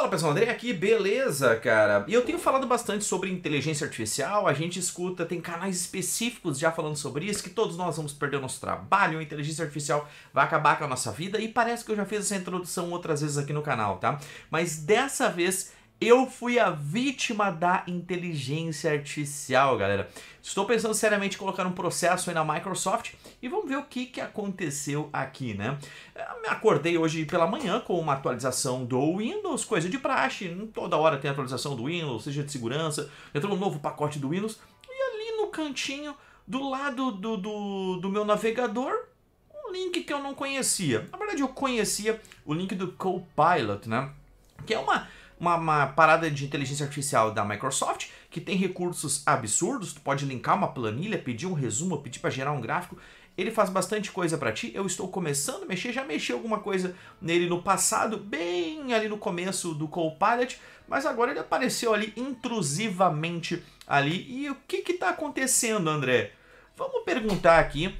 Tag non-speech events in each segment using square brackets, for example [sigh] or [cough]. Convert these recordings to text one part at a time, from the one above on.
Fala pessoal, André aqui, beleza, cara? E eu tenho falado bastante sobre inteligência artificial, a gente escuta, tem canais específicos já falando sobre isso, que todos nós vamos perder o nosso trabalho, a inteligência artificial vai acabar com a nossa vida, e parece que eu já fiz essa introdução outras vezes aqui no canal, tá? Mas dessa vez eu fui a vítima da inteligência artificial, galera. Estou pensando seriamente em colocar um processo aí na Microsoft e vamos ver o que, que aconteceu aqui, né? Eu me acordei hoje pela manhã com uma atualização do Windows, coisa de praxe. Toda hora tem atualização do Windows, seja de segurança. Entrou um novo pacote do Windows. E ali no cantinho, do lado do, do, do meu navegador, um link que eu não conhecia. Na verdade, eu conhecia o link do Copilot, né? Que é uma uma, uma, parada de inteligência artificial da Microsoft que tem recursos absurdos. Tu pode linkar uma planilha, pedir um resumo, pedir para gerar um gráfico. Ele faz bastante coisa para ti. Eu estou começando a mexer, já mexi alguma coisa nele no passado, bem ali no começo do Copilot, mas agora ele apareceu ali intrusivamente ali. E o que que tá acontecendo, André? Vamos perguntar aqui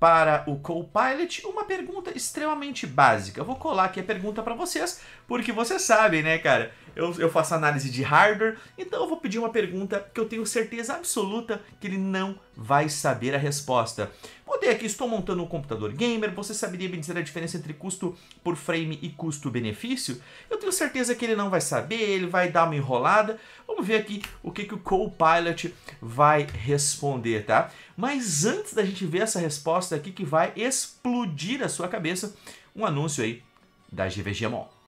para o Copilot uma pergunta extremamente básica. Eu vou colar aqui a pergunta para vocês, porque vocês sabem, né, cara? Eu, eu faço análise de hardware, então eu vou pedir uma pergunta que eu tenho certeza absoluta que ele não vai saber a resposta. Botei aqui, estou montando um computador gamer, você saberia me dizer a diferença entre custo por frame e custo-benefício? Eu tenho certeza que ele não vai saber, ele vai dar uma enrolada. Vamos ver aqui o que, que o Copilot vai responder, tá? Mas antes da gente ver essa resposta aqui que vai explodir a sua cabeça, um anúncio aí da GVG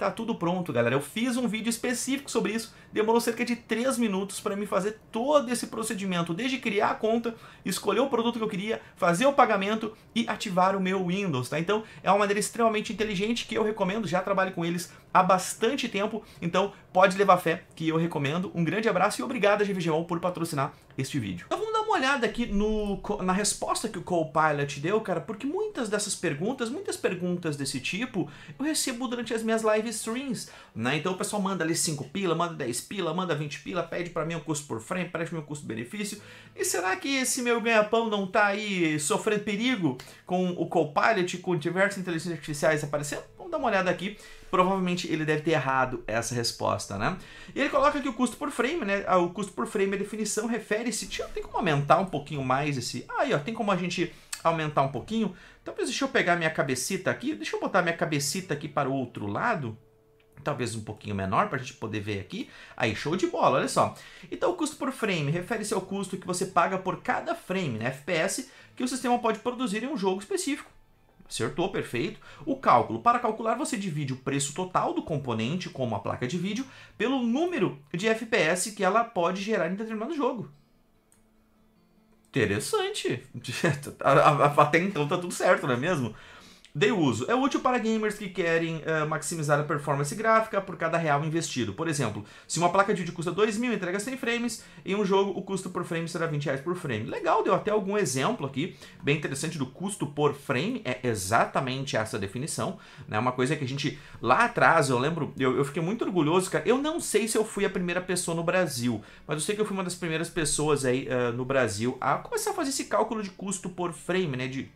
tá tudo pronto, galera. Eu fiz um vídeo específico sobre isso, demorou cerca de 3 minutos para me fazer todo esse procedimento, desde criar a conta, escolher o produto que eu queria, fazer o pagamento e ativar o meu Windows, tá? Então, é uma maneira extremamente inteligente que eu recomendo, já trabalho com eles há bastante tempo, então pode levar fé que eu recomendo. Um grande abraço e obrigado a GVGO por patrocinar este vídeo. Então, olhada aqui no, na resposta que o Copilot deu, cara, porque muitas dessas perguntas, muitas perguntas desse tipo, eu recebo durante as minhas live streams, né? Então o pessoal manda ali 5 pila, manda 10 pila, manda 20 pila, pede para mim o custo por frame, pede meu custo-benefício. E será que esse meu ganha-pão não tá aí sofrendo perigo com o Copilot, com diversas inteligências artificiais aparecendo? Vamos dar uma olhada aqui. Provavelmente ele deve ter errado essa resposta, né? E ele coloca que o custo por frame, né? Ah, o custo por frame, a definição refere-se... Tem como aumentar um pouquinho mais esse... Aí, ó, tem como a gente aumentar um pouquinho? Talvez deixa eu pegar minha cabecita aqui. Deixa eu botar minha cabecita aqui para o outro lado talvez um pouquinho menor para a gente poder ver aqui. Aí, show de bola, olha só. Então, o custo por frame refere-se ao custo que você paga por cada frame, né, FPS, que o sistema pode produzir em um jogo específico. Acertou, perfeito. O cálculo. Para calcular, você divide o preço total do componente, como a placa de vídeo, pelo número de FPS que ela pode gerar em determinado jogo. Interessante. [laughs] Até então tá tudo certo, não é mesmo? Dei uso. É útil para gamers que querem uh, maximizar a performance gráfica por cada real investido. Por exemplo, se uma placa de vídeo custa 2 mil, entrega 100 frames, em um jogo o custo por frame será 20 reais por frame. Legal, deu até algum exemplo aqui, bem interessante, do custo por frame. É exatamente essa definição. Né? Uma coisa que a gente, lá atrás, eu lembro, eu, eu fiquei muito orgulhoso, cara. Eu não sei se eu fui a primeira pessoa no Brasil, mas eu sei que eu fui uma das primeiras pessoas aí uh, no Brasil a começar a fazer esse cálculo de custo por frame, né? De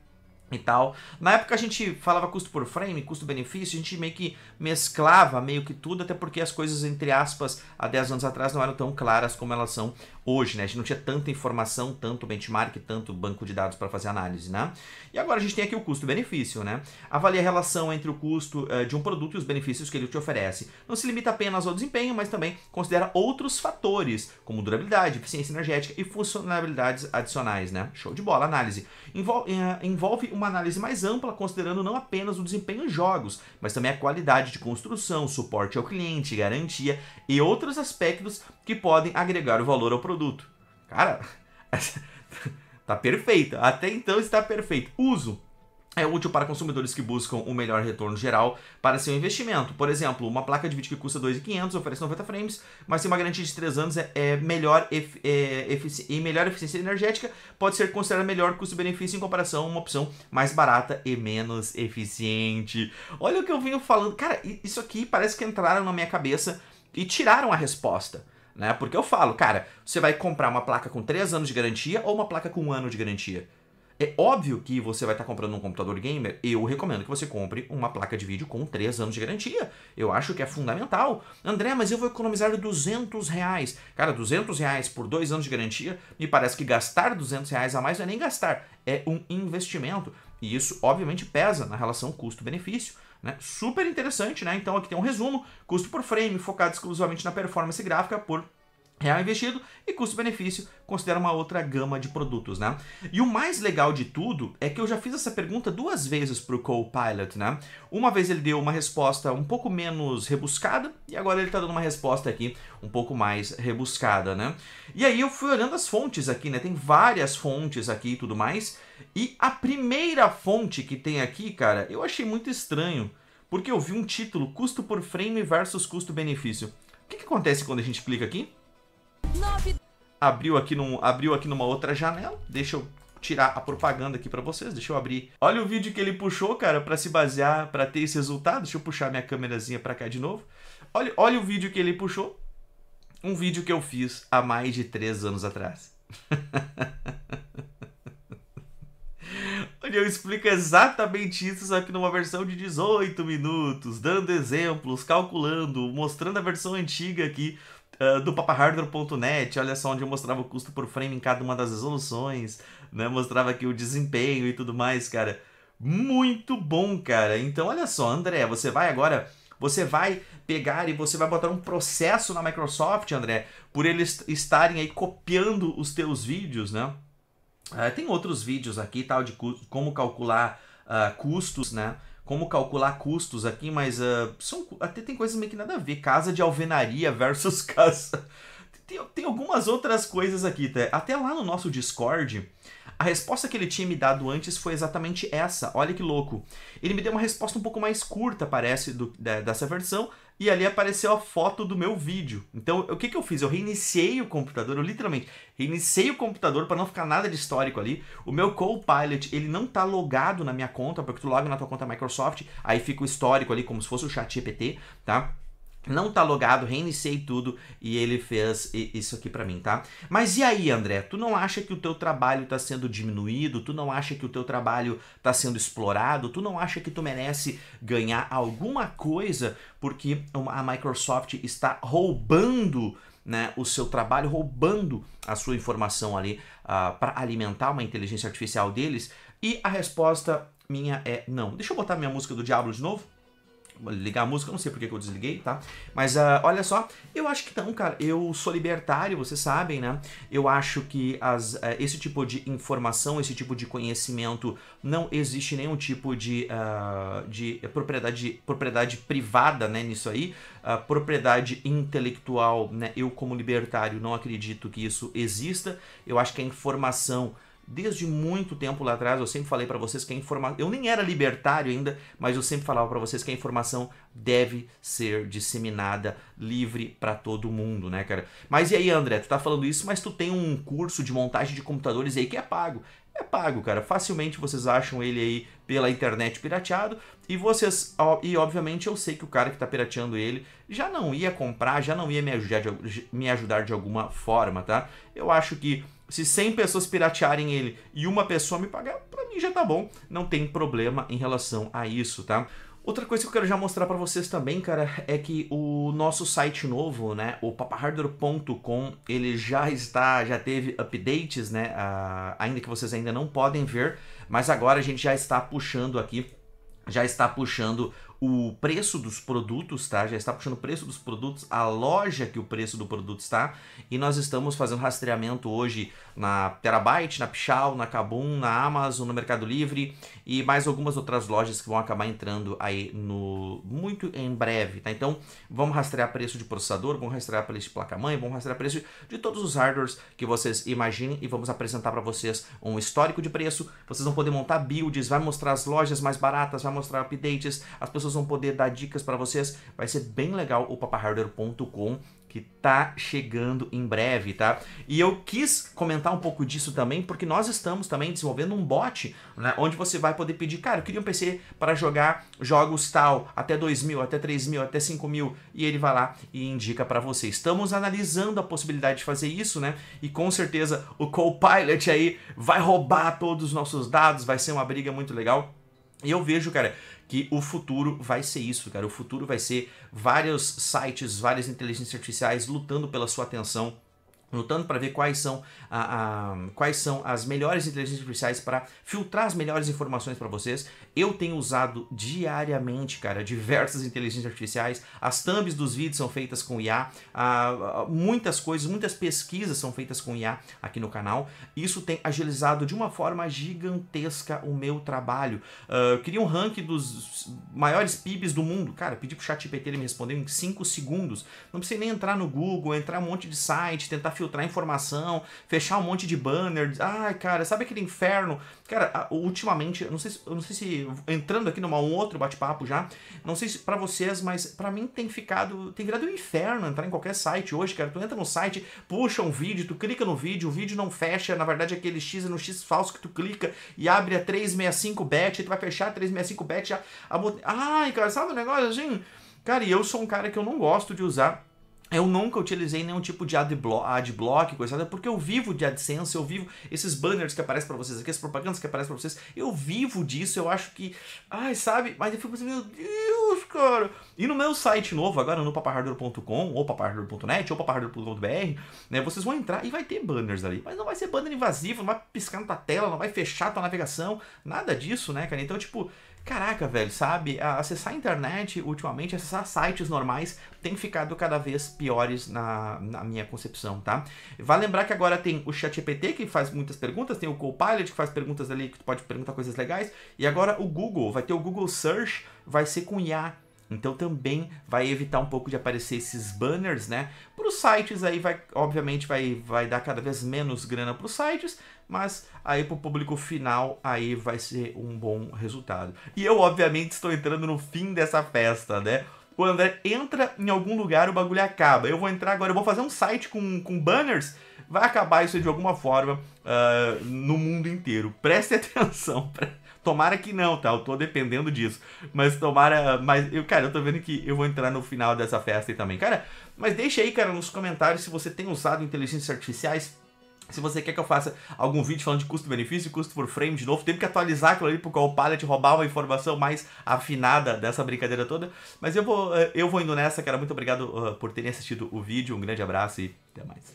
e tal. Na época a gente falava custo por frame, custo-benefício, a gente meio que mesclava meio que tudo, até porque as coisas, entre aspas, há 10 anos atrás não eram tão claras como elas são hoje, né? A gente não tinha tanta informação, tanto benchmark, tanto banco de dados para fazer análise, né? E agora a gente tem aqui o custo-benefício, né? Avalia a relação entre o custo uh, de um produto e os benefícios que ele te oferece. Não se limita apenas ao desempenho, mas também considera outros fatores, como durabilidade, eficiência energética e funcionalidades adicionais, né? Show de bola, análise. Envolve, uh, envolve uma análise mais ampla, considerando não apenas o desempenho em jogos, mas também a qualidade de construção, suporte ao cliente, garantia e outros aspectos que podem agregar o valor ao produto produto. Cara, [laughs] tá perfeita. Até então está perfeito. Uso. É útil para consumidores que buscam o um melhor retorno geral para seu investimento. Por exemplo, uma placa de vídeo que custa 2.500 oferece 90 frames, mas tem uma garantia de 3 anos é, é melhor é, e melhor eficiência energética, pode ser considerada melhor custo-benefício em comparação a uma opção mais barata e menos eficiente. Olha o que eu venho falando. Cara, isso aqui parece que entraram na minha cabeça e tiraram a resposta né? Porque eu falo, cara, você vai comprar uma placa com 3 anos de garantia ou uma placa com 1 ano de garantia? É óbvio que você vai estar tá comprando um computador gamer, eu recomendo que você compre uma placa de vídeo com 3 anos de garantia. Eu acho que é fundamental. André, mas eu vou economizar 200 reais. Cara, 200 reais por 2 anos de garantia, me parece que gastar 200 reais a mais não é nem gastar, é um investimento. E isso, obviamente, pesa na relação custo-benefício. Né? Super interessante, né? Então aqui tem um resumo, custo por frame, focado exclusivamente na performance gráfica por real investido e custo-benefício considera uma outra gama de produtos, né? E o mais legal de tudo é que eu já fiz essa pergunta duas vezes para o Copilot, né? Uma vez ele deu uma resposta um pouco menos rebuscada e agora ele está dando uma resposta aqui um pouco mais rebuscada, né? E aí eu fui olhando as fontes aqui, né? Tem várias fontes aqui e tudo mais. E a primeira fonte que tem aqui, cara, eu achei muito estranho, porque eu vi um título custo por frame versus custo-benefício. O que, que acontece quando a gente clica aqui? Abriu aqui, num, abriu aqui numa outra janela. Deixa eu tirar a propaganda aqui para vocês. Deixa eu abrir. Olha o vídeo que ele puxou, cara, para se basear, para ter esse resultado. Deixa eu puxar minha câmerazinha para cá de novo. Olha, olha o vídeo que ele puxou. Um vídeo que eu fiz há mais de três anos atrás. [laughs] onde eu explico exatamente isso, só que numa versão de 18 minutos, dando exemplos, calculando, mostrando a versão antiga aqui, ah, do papahardware.net, olha só onde eu mostrava o custo por frame em cada uma das resoluções, né? Mostrava aqui o desempenho e tudo mais, cara. Muito bom, cara. Então, olha só, André, você vai agora, você vai pegar e você vai botar um processo na Microsoft, André, por eles estarem aí copiando os teus vídeos, né? Uh, tem outros vídeos aqui, tal, de como calcular uh, custos, né? como calcular custos aqui, mas uh, são, até tem coisas meio que nada a ver. Casa de alvenaria versus [laughs] casa. Tem, tem algumas outras coisas aqui, tá? Até lá no nosso Discord, a resposta que ele tinha me dado antes foi exatamente essa. Olha que louco. Ele me deu uma resposta um pouco mais curta, parece, do, dessa versão. E ali apareceu a foto do meu vídeo. Então, o que, que eu fiz? Eu reiniciei o computador, eu literalmente reiniciei o computador para não ficar nada de histórico ali. O meu Copilot, ele não tá logado na minha conta, porque tu loga na tua conta Microsoft, aí fica o histórico ali como se fosse o chat GPT, tá? não tá logado, reiniciei tudo e ele fez isso aqui para mim, tá? Mas e aí, André? Tu não acha que o teu trabalho tá sendo diminuído? Tu não acha que o teu trabalho tá sendo explorado? Tu não acha que tu merece ganhar alguma coisa porque a Microsoft está roubando né, o seu trabalho, roubando a sua informação ali uh, ah, para alimentar uma inteligência artificial deles? E a resposta minha é não. Deixa eu botar minha música do Diablo de novo ligar a música, não sei porque que eu desliguei, tá? Mas uh, olha só, eu acho que não, cara. Eu sou libertário, vocês sabem, né? Eu acho que as, uh, esse tipo de informação, esse tipo de conhecimento, não existe nenhum tipo de, uh, de propriedade, propriedade privada, né? Nisso aí, ah, propriedade intelectual, né? Eu como libertário não acredito que isso exista. Eu acho que a informação desde muito tempo lá atrás, eu sempre falei para vocês que a informação, eu nem era libertário ainda, mas eu sempre falava para vocês que a informação deve ser disseminada livre para todo mundo, né, cara? Mas e aí, André, tu tá falando isso, mas tu tem um curso de montagem de computadores aí que é pago. É pago, cara. Facilmente vocês acham ele aí pela internet pirateado. E vocês. E obviamente eu sei que o cara que tá pirateando ele já não ia comprar, já não ia me ajudar de, me ajudar de alguma forma, tá? Eu acho que se 100 pessoas piratearem ele e uma pessoa me pagar, para mim já tá bom. Não tem problema em relação a isso, tá? Outra coisa que eu quero já mostrar para vocês também, cara, é que o nosso site novo, né, o papahardware.com, ele já está, já teve updates, né, uh, ainda que vocês ainda não podem ver, mas agora a gente já está puxando aqui já está puxando o preço dos produtos, tá? Já está puxando o preço dos produtos, a loja que o preço do produto está. E nós estamos fazendo rastreamento hoje na Terabyte, na Pichal, na Kabum, na Amazon, no Mercado Livre e mais algumas outras lojas que vão acabar entrando aí no muito em breve, tá? Então, vamos rastrear preço de processador, vamos rastrear preço de placa-mãe, vamos rastrear preço de todos os hardwares que vocês imaginem e vamos apresentar para vocês um histórico de preço. Vocês vão poder montar builds, vai mostrar as lojas mais baratas, vai mostrar updates, as pessoas pessoas vão poder dar dicas para vocês. Vai ser bem legal o papahardware.com que tá chegando em breve, tá? E eu quis comentar um pouco disso também, porque nós estamos também desenvolvendo um bot, né? Onde você vai poder pedir, cara, eu queria um PC para jogar jogos tal, até 2 mil, até 3 mil, até 5 mil, e ele vai lá e indica para você. Estamos analisando a possibilidade de fazer isso, né? E com certeza o Copilot aí vai roubar todos os nossos dados, vai ser uma briga muito legal. E eu vejo, cara, que o futuro vai ser isso, cara. O futuro vai ser vários sites, várias inteligências artificiais lutando pela sua atenção lutando para ver quais são, a, a, quais são as melhores inteligências artificiais para filtrar as melhores informações para vocês eu tenho usado diariamente, cara, diversas inteligências artificiais. As thumbs dos vídeos são feitas com IA. Ah, ah, muitas coisas, muitas pesquisas são feitas com IA aqui no canal. Isso tem agilizado de uma forma gigantesca o meu trabalho. eu ah, queria um ranking dos maiores PIBs do mundo. Cara, pedi pro ChatGPT, ele me responder em 5 segundos. Não precisei nem entrar no Google, entrar um monte de site, tentar filtrar informação, fechar um monte de banners. Ai, cara, sabe aquele inferno? Cara, ultimamente, eu não sei, eu não sei se entrando aqui numa um outro bate-papo já. Não sei se para vocês, mas para mim tem ficado, tem virado um inferno entrar em qualquer site hoje, cara. Tu entra no site, puxa um vídeo, tu clica no vídeo, o vídeo não fecha, na verdade é aquele X é no X falso que tu clica e abre a 365 bet, tu vai fechar a 365 bet já. A... Ai, cara, sabe o um negócio assim? Cara, e eu sou um cara que eu não gosto de usar eu nunca utilizei nenhum tipo de adblock, adblock coisa, porque eu vivo de AdSense, eu vivo esses banners que aparecem para vocês aqui, as propagandas que aparecem para vocês, eu vivo disso, eu acho que, ai, sabe? Mas eu fico pensando, meu Deus, cara. E no meu site novo, agora no papahardware.com, ou papahardware.net, ou papahardware.com.br, né, vocês vão entrar e vai ter banners ali, mas não vai ser banner invasivo, não vai piscar na tua tela, não vai fechar tua navegação, nada disso, né, cara? Então, tipo, Caraca, velho, sabe? Acessar a internet, ultimamente, acessar sites normais tem ficado cada vez piores na, na minha concepção, tá? Vai lembrar que agora tem o ChatGPT, que faz muitas perguntas, tem o Copilot, que faz perguntas ali, que tu pode perguntar coisas legais, e agora o Google, vai ter o Google Search, vai ser com IA então também vai evitar um pouco de aparecer esses banners, né? Para os sites aí vai, obviamente, vai, vai dar cada vez menos grana para os sites, mas aí para o público final aí vai ser um bom resultado. E eu obviamente estou entrando no fim dessa festa, né? O André entra em algum lugar, o bagulho acaba. Eu vou entrar agora, eu vou fazer um site com, com banners, vai acabar isso de alguma forma uh, no mundo inteiro. Preste [laughs] atenção, preste Tomara que não, tá? Eu tô dependendo disso. Mas tomara. Mas, eu, cara, eu tô vendo que eu vou entrar no final dessa festa aí também. Cara, mas deixa aí, cara, nos comentários se você tem usado inteligências artificiais. Se você quer que eu faça algum vídeo falando de custo-benefício, custo por frame de novo, teve que atualizar aquilo ali porque o Pallet roubar uma informação mais afinada dessa brincadeira toda. Mas eu vou, eh, eu vou indo nessa, cara. Muito obrigado eh, por terem assistido o vídeo. Um grande abraço e até mais.